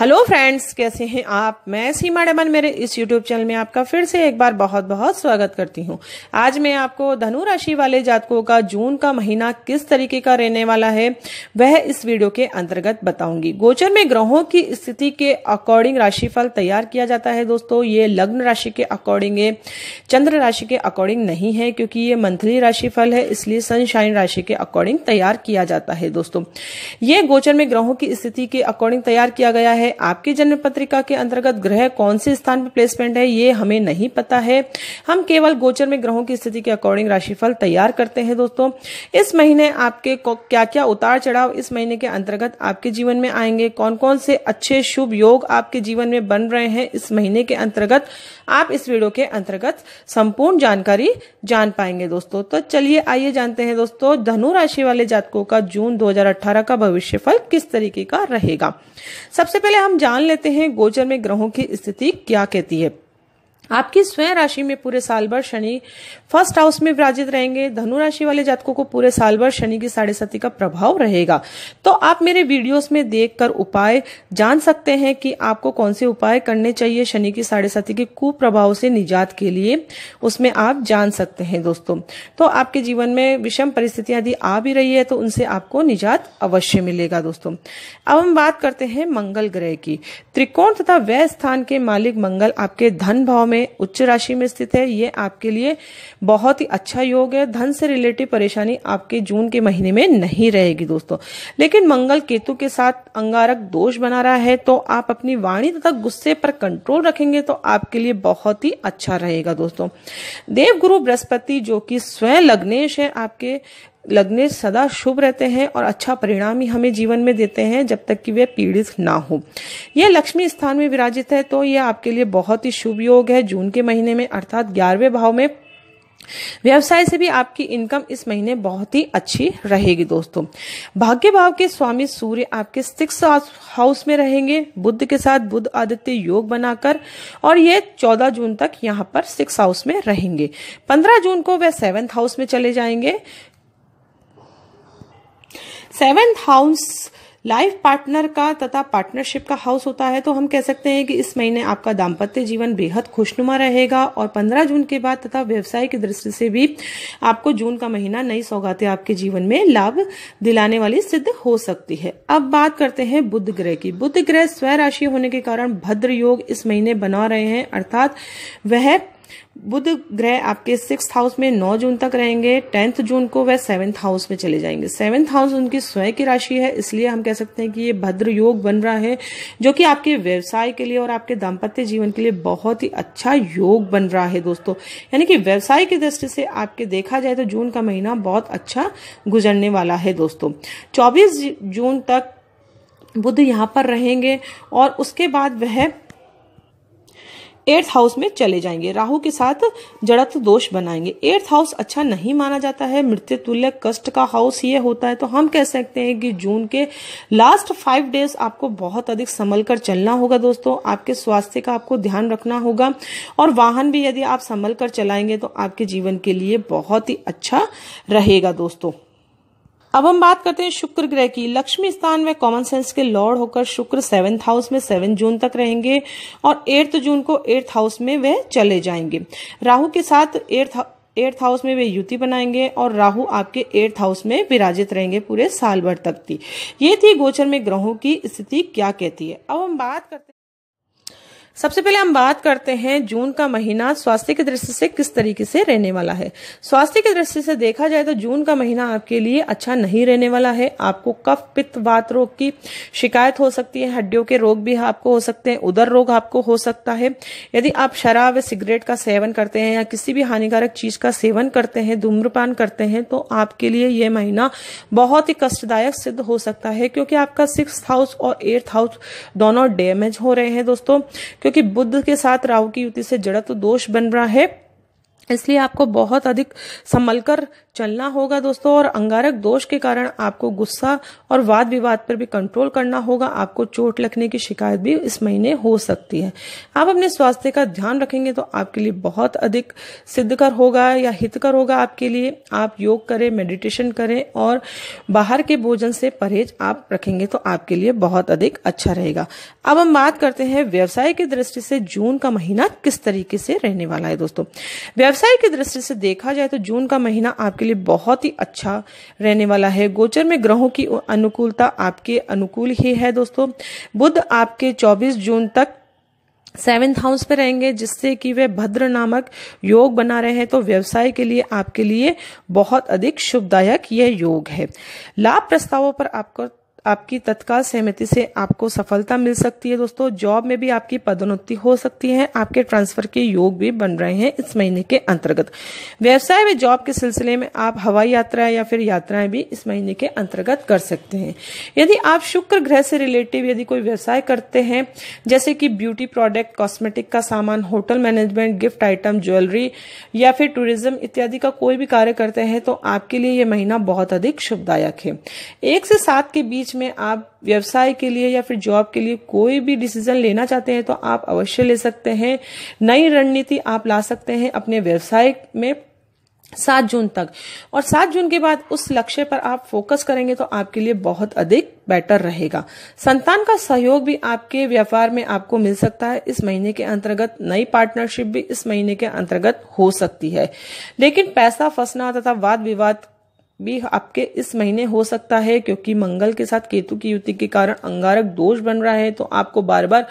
hello friends कैसे हैं आप मैं सीमा डेमन मेरे इस यूट्यूब चैनल में आपका फिर से एक बार बहुत बहुत स्वागत करती हूं आज मैं आपको धनु राशि वाले जातकों का जून का महीना किस तरीके का रहने वाला है वह इस वीडियो के अंतर्गत बताऊंगी गोचर में ग्रहों की स्थिति के अकॉर्डिंग राशिफल तैयार किया जाता है दोस्तों ये लग्न राशि के अकॉर्डिंग है चंद्र राशि के अकॉर्डिंग नहीं है क्योंकि ये मंथली राशिफल है इसलिए सनशाइन राशि के अकॉर्डिंग तैयार किया जाता है दोस्तों ये गोचर में ग्रहों की स्थिति के अकॉर्डिंग तैयार किया गया है है आपकी जन्म पत्रिका के अंतर्गत ग्रह कौन से स्थान पर प्लेसमेंट है ये हमें नहीं पता है हम केवल गोचर में ग्रहों की स्थिति के अकॉर्डिंग राशिफल तैयार करते हैं दोस्तों इस महीने आपके क्या क्या उतार चढ़ाव इस महीने के अंतर्गत आपके जीवन में आएंगे कौन कौन से अच्छे शुभ योग आपके जीवन में बन रहे हैं इस महीने के अंतर्गत आप इस वीडियो के अंतर्गत संपूर्ण जानकारी जान पाएंगे दोस्तों तो चलिए आइए जानते हैं दोस्तों धनु राशि वाले जातकों का जून 2018 का भविष्यफल किस तरीके का रहेगा सबसे पहले हम जान लेते हैं गोचर में ग्रहों की स्थिति क्या कहती है आपकी स्वयं राशि में पूरे साल भर शनि फर्स्ट हाउस में विराजित रहेंगे धनु राशि वाले जातकों को पूरे साल भर शनि की साढ़े सती का प्रभाव रहेगा तो आप मेरे वीडियोस में देखकर उपाय जान सकते हैं कि आपको कौन से उपाय करने चाहिए शनि की साढ़े सती के कुप्रभाव से निजात के लिए उसमें आप जान सकते हैं दोस्तों तो आपके जीवन में विषम परिस्थितियां यदि आ भी रही है तो उनसे आपको निजात अवश्य मिलेगा दोस्तों अब हम बात करते हैं मंगल ग्रह की त्रिकोण तथा व्यय स्थान के मालिक मंगल आपके धन भाव में में उच्च राशि में स्थित है ये आपके लिए बहुत ही अच्छा योग है धन से रिलेटेड परेशानी आपके जून के महीने में नहीं रहेगी दोस्तों लेकिन मंगल केतु के साथ अंगारक दोष बना रहा है तो आप अपनी वाणी तथा गुस्से पर कंट्रोल रखेंगे तो आपके लिए बहुत ही अच्छा रहेगा दोस्तों देवगुरु बृहस्पति जो कि स्वयं लग्नेश है आपके लगने सदा शुभ रहते हैं और अच्छा परिणाम ही हमें जीवन में देते हैं जब तक कि वे पीड़ित ना हो यह लक्ष्मी स्थान में विराजित है तो यह आपके लिए बहुत ही शुभ योग है जून के महीने में अर्थात ग्यारहवें भाव में व्यवसाय से भी आपकी इनकम इस महीने बहुत ही अच्छी रहेगी दोस्तों भाग्य भाव के स्वामी सूर्य आपके सिक्स हाउस में रहेंगे बुद्ध के साथ बुद्ध आदित्य योग बनाकर और ये 14 जून तक यहाँ पर सिक्स हाउस में रहेंगे 15 जून को वे सेवेंथ हाउस में चले जाएंगे सेवेंथ हाउस लाइफ पार्टनर का तथा पार्टनरशिप का हाउस होता है तो हम कह सकते हैं कि इस महीने आपका दाम्पत्य जीवन बेहद खुशनुमा रहेगा और 15 जून के बाद तथा व्यवसाय की दृष्टि से भी आपको जून का महीना नई सौगातें आपके जीवन में लाभ दिलाने वाली सिद्ध हो सकती है अब बात करते हैं बुद्ध ग्रह की बुद्ध ग्रह स्वराशि होने के कारण भद्र योग इस महीने बना रहे हैं अर्थात वह बुध ग्रह आपके सिक्स हाउस में नौ जून तक रहेंगे टेंथ जून को वह सेवन्थ हाउस में चले जाएंगे सेवन्थ हाउस उनकी स्वयं की राशि है इसलिए हम कह सकते हैं कि ये भद्र योग बन रहा है जो कि आपके व्यवसाय के लिए और आपके दाम्पत्य जीवन के लिए बहुत ही अच्छा योग बन रहा है दोस्तों यानी कि व्यवसाय की दृष्टि से आपके देखा जाए तो जून का महीना बहुत अच्छा गुजरने वाला है दोस्तों चौबीस जून तक बुद्ध यहाँ पर रहेंगे और उसके बाद वह एट्थ हाउस में चले जाएंगे राहु के साथ जड़त दोष बनाएंगे एट्थ हाउस अच्छा नहीं माना जाता है मृत्यु तुल्य कष्ट का हाउस ये होता है तो हम कह सकते हैं कि जून के लास्ट फाइव डेज आपको बहुत अधिक संभल कर चलना होगा दोस्तों आपके स्वास्थ्य का आपको ध्यान रखना होगा और वाहन भी यदि आप संभल कर चलाएंगे तो आपके जीवन के लिए बहुत ही अच्छा रहेगा दोस्तों अब हम बात करते हैं शुक्र ग्रह की लक्ष्मी स्थान में कॉमन सेंस के लॉर्ड होकर शुक्र सेवेंथ हाउस में सेवन जून तक रहेंगे और एट्थ जून को एट्थ हाउस में वे चले जाएंगे राहु के साथ एट्थ एट्थ हाउस में वे युति बनाएंगे और राहु आपके एट्थ हाउस में विराजित रहेंगे पूरे साल भर तक थी ये थी गोचर में ग्रहों की स्थिति क्या कहती है अब हम बात करते सबसे पहले हम बात करते हैं जून का महीना स्वास्थ्य की दृष्टि से किस तरीके से रहने वाला है स्वास्थ्य की दृष्टि से देखा जाए तो जून का महीना आपके लिए अच्छा नहीं रहने वाला है आपको कफ पित्त वात रोग की शिकायत हो सकती है हड्डियों के रोग भी आपको हो सकते हैं उदर रोग आपको हो सकता है यदि आप शराब या सिगरेट का सेवन करते हैं या किसी भी हानिकारक चीज का सेवन करते हैं धूम्रपान करते हैं तो आपके लिए यह महीना बहुत ही कष्टदायक सिद्ध हो सकता है क्योंकि आपका सिक्स हाउस और एट्थ हाउस दोनों डैमेज हो रहे हैं दोस्तों क्योंकि बुद्ध के साथ राहु की युति से जड़त्व तो दोष बन रहा है इसलिए आपको बहुत अधिक संभल कर चलना होगा दोस्तों और अंगारक दोष के कारण आपको गुस्सा और वाद विवाद पर भी कंट्रोल करना होगा आपको चोट लगने की शिकायत भी इस महीने हो सकती है आप अपने स्वास्थ्य का ध्यान रखेंगे तो आपके लिए बहुत अधिक सिद्धकर होगा या हितकर होगा आपके लिए आप योग करें मेडिटेशन करें और बाहर के भोजन से परहेज आप रखेंगे तो आपके लिए बहुत अधिक अच्छा रहेगा अब हम बात करते हैं व्यवसाय की दृष्टि से जून का महीना किस तरीके से रहने वाला है दोस्तों व्यवसाय व्यवसाय की दृष्टि से देखा जाए तो जून का महीना आपके लिए बहुत ही अच्छा रहने वाला है गोचर में ग्रहों की अनुकूलता आपके अनुकूल ही है दोस्तों बुध आपके 24 जून तक सेवेंथ हाउस पे रहेंगे जिससे कि वे भद्र नामक योग बना रहे हैं तो व्यवसाय के लिए आपके लिए बहुत अधिक शुभदायक यह योग है लाभ प्रस्तावों पर आपको आपकी तत्काल सहमति से आपको सफलता मिल सकती है दोस्तों जॉब में भी आपकी पदोन्नति हो सकती है आपके ट्रांसफर के योग भी बन रहे हैं इस महीने के अंतर्गत व्यवसाय व जॉब के सिलसिले में आप हवाई यात्रा या फिर यात्राएं भी इस महीने के अंतर्गत कर सकते हैं यदि आप शुक्र ग्रह से रिलेटिव यदि कोई व्यवसाय करते हैं जैसे कि ब्यूटी प्रोडक्ट कॉस्मेटिक का सामान hotel management gift item jewellery या फिर टूरिज्म इत्यादि का कोई भी कार्य करते हैं तो आपके लिए यह महीना बहुत अधिक शुभदायक है एक से सात के बीच में आप व्यवसाय के लिए या फिर जॉब के लिए कोई भी डिसीजन लेना चाहते हैं तो आप अवश्य ले सकते हैं नई रणनीति आप ला सकते हैं अपने व्यवसाय में सात जून तक और सात जून के बाद उस लक्ष्य पर आप फोकस करेंगे तो आपके लिए बहुत अधिक बेटर रहेगा संतान का सहयोग भी आपके व्यापार में आपको मिल सकता है इस महीने के अंतर्गत नई पार्टनरशिप भी इस महीने के अंतर्गत हो सकती है लेकिन पैसा फंसना तथा वाद विवाद भी आपके इस महीने हो सकता है क्योंकि मंगल के साथ केतु की युति के कारण अंगारक दोष बन रहा है तो आपको बार बार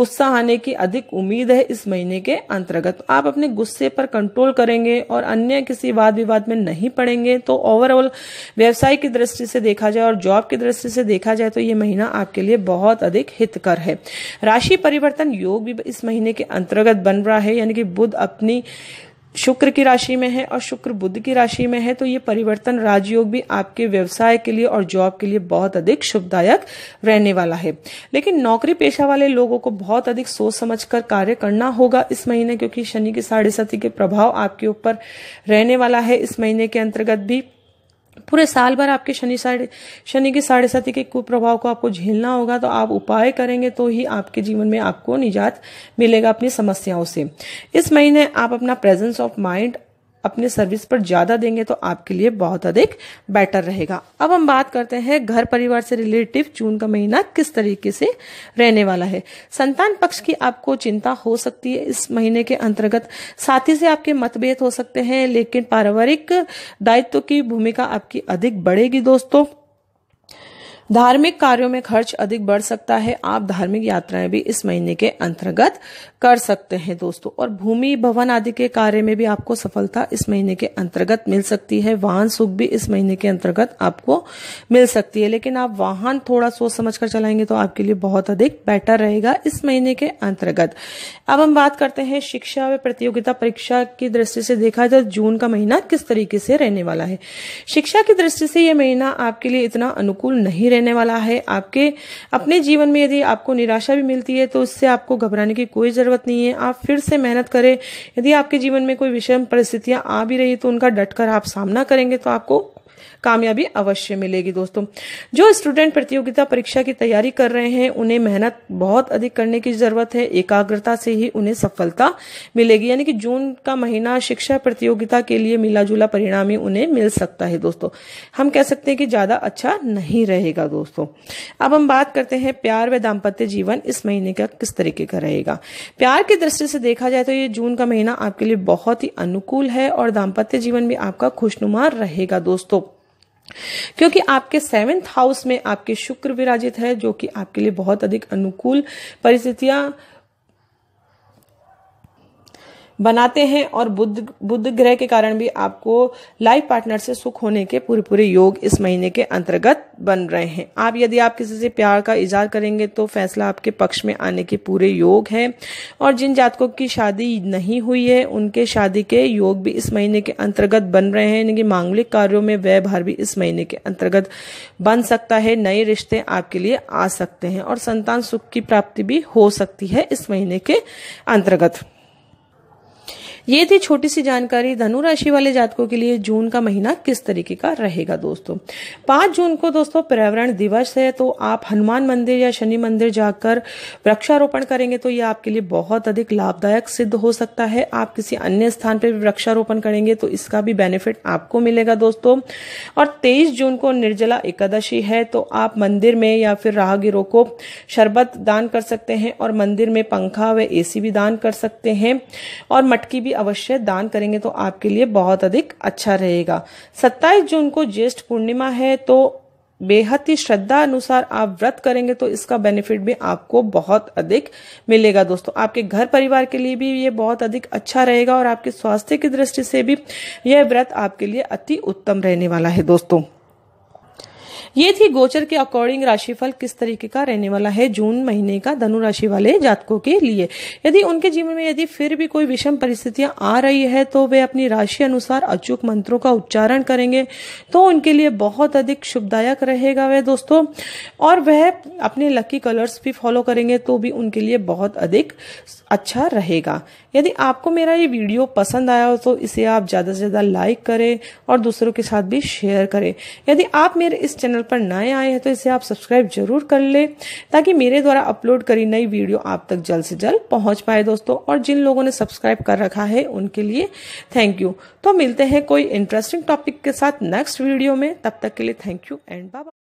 गुस्सा आने की अधिक उम्मीद है इस महीने के अंतर्गत आप अपने गुस्से पर कंट्रोल करेंगे और अन्य किसी वाद विवाद में नहीं पड़ेंगे तो ओवरऑल व्यवसाय की दृष्टि से देखा जाए और जॉब की दृष्टि से देखा जाए तो ये महीना आपके लिए बहुत अधिक हितकर है राशि परिवर्तन योग भी इस महीने के अंतर्गत बन रहा है यानी कि बुद्ध अपनी शुक्र की राशि में है और शुक्र बुद्ध की राशि में है तो ये परिवर्तन राजयोग भी आपके व्यवसाय के लिए और जॉब के लिए बहुत अधिक शुभदायक रहने वाला है लेकिन नौकरी पेशा वाले लोगों को बहुत अधिक सोच समझ कर कार्य करना होगा इस महीने क्योंकि शनि की साढ़े सती के प्रभाव आपके ऊपर रहने वाला है इस महीने के अंतर्गत भी पूरे साल भर आपके शनि साढ़े शनि के साढ़े साथी के कुप्रभाव को आपको झेलना होगा तो आप उपाय करेंगे तो ही आपके जीवन में आपको निजात मिलेगा अपनी समस्याओं से इस महीने आप अपना प्रेजेंस ऑफ माइंड अपने सर्विस पर ज्यादा देंगे तो आपके लिए बहुत अधिक बेटर रहेगा अब हम बात करते हैं घर परिवार से रिलेटिव जून का महीना किस तरीके से रहने वाला है संतान पक्ष की आपको चिंता हो सकती है इस महीने के अंतर्गत साथी से आपके मतभेद हो सकते हैं लेकिन पारिवारिक दायित्व की भूमिका आपकी अधिक बढ़ेगी दोस्तों धार्मिक कार्यों में खर्च अधिक बढ़ सकता है आप धार्मिक यात्राएं भी इस महीने के अंतर्गत कर सकते हैं दोस्तों और भूमि भवन आदि के कार्य में भी आपको सफलता इस महीने के अंतर्गत मिल सकती है वाहन सुख भी इस महीने के अंतर्गत आपको मिल सकती है लेकिन आप वाहन थोड़ा सोच समझ कर चलाएंगे तो आपके लिए बहुत अधिक बेटर रहेगा इस महीने के अंतर्गत अब हम बात करते हैं शिक्षा व प्रतियोगिता परीक्षा की दृष्टि से देखा जाए तो जून का महीना किस तरीके से रहने वाला है शिक्षा की दृष्टि से यह महीना आपके लिए इतना अनुकूल नहीं रहे रहने वाला है आपके अपने जीवन में यदि आपको निराशा भी मिलती है तो उससे आपको घबराने की कोई ज़रूरत नहीं है आप फिर से मेहनत करें यदि आपके जीवन में कोई विषम परिस्थितियां आ भी रही तो उनका डटकर आप सामना करेंगे तो आपको कामयाबी अवश्य मिलेगी दोस्तों जो स्टूडेंट प्रतियोगिता परीक्षा की तैयारी कर रहे हैं उन्हें मेहनत बहुत अधिक करने की जरूरत है एकाग्रता से ही उन्हें सफलता मिलेगी यानी कि जून का महीना शिक्षा प्रतियोगिता के लिए मिला जुला परिणाम ही उन्हें मिल सकता है दोस्तों हम कह सकते हैं कि ज्यादा अच्छा नहीं रहेगा दोस्तों अब हम बात करते हैं प्यार व दाम्पत्य जीवन इस महीने का किस तरीके का रहेगा प्यार की दृष्टि से देखा जाए तो ये जून का महीना आपके लिए बहुत ही अनुकूल है और दाम्पत्य जीवन भी आपका खुशनुमा रहेगा दोस्तों क्योंकि आपके सेवेंथ हाउस में आपके शुक्र विराजित है जो कि आपके लिए बहुत अधिक अनुकूल परिस्थितियां बनाते हैं और बुद्ध बुद्ध ग्रह के कारण भी आपको लाइफ पार्टनर से सुख होने के पूरे पूरे योग इस महीने के अंतर्गत बन रहे हैं आप यदि आप किसी से प्यार का इजहार करेंगे तो फैसला आपके पक्ष में आने के पूरे योग है और जिन जातकों की शादी नहीं हुई है उनके शादी के योग भी इस महीने के अंतर्गत बन रहे हैं यानी कि मांगलिक कार्यों में व्यय भार भी इस महीने के अंतर्गत बन सकता है नए रिश्ते आपके लिए आ सकते हैं और संतान सुख की प्राप्ति भी हो सकती है इस महीने के अंतर्गत ये थी छोटी सी जानकारी धनु राशि वाले जातकों के लिए जून का महीना किस तरीके का रहेगा दोस्तों पांच जून को दोस्तों पर्यावरण दिवस है तो आप हनुमान मंदिर या शनि मंदिर जाकर वृक्षारोपण करेंगे तो ये आपके लिए बहुत अधिक लाभदायक सिद्ध हो सकता है आप किसी अन्य स्थान पर वृक्षारोपण करेंगे तो इसका भी बेनिफिट आपको मिलेगा दोस्तों और तेईस जून को निर्जला एकादशी है तो आप मंदिर में या फिर राहगीरों को शरबत दान कर सकते हैं और मंदिर में पंखा व एसी भी दान कर सकते हैं और मटकी भी अवश्य दान करेंगे तो आपके लिए बहुत अधिक अच्छा रहेगा 27 जून को ज्येष्ठ पूर्णिमा है तो बेहद ही श्रद्धा अनुसार आप व्रत करेंगे तो इसका बेनिफिट भी आपको बहुत अधिक मिलेगा दोस्तों आपके घर परिवार के लिए भी ये बहुत अधिक अच्छा रहेगा और आपके स्वास्थ्य की दृष्टि से भी यह व्रत आपके लिए अति उत्तम रहने वाला है दोस्तों ये थी गोचर के अकॉर्डिंग राशिफल किस तरीके का रहने वाला है जून महीने का धनु राशि वाले जातकों के लिए यदि उनके जीवन में यदि फिर भी कोई विषम परिस्थितियां आ रही है तो वे अपनी राशि अनुसार अचूक मंत्रों का उच्चारण करेंगे तो उनके लिए बहुत अधिक शुभदायक रहेगा वह दोस्तों और वह अपने लकी कलर्स भी फॉलो करेंगे तो भी उनके लिए बहुत अधिक अच्छा रहेगा यदि आपको मेरा ये वीडियो पसंद आया हो तो इसे आप ज़्यादा से ज़्यादा लाइक करें और दूसरों के साथ भी शेयर करें यदि आप मेरे इस चैनल पर नए आए हैं तो इसे आप सब्सक्राइब जरूर कर लें ताकि मेरे द्वारा अपलोड करी नई वीडियो आप तक जल्द से जल्द पहुंच पाए दोस्तों और जिन लोगों ने सब्सक्राइब कर रखा है उनके लिए थैंक यू तो मिलते हैं कोई इंटरेस्टिंग टॉपिक के साथ नेक्स्ट वीडियो में तब तक के लिए थैंक यू एंड बाबा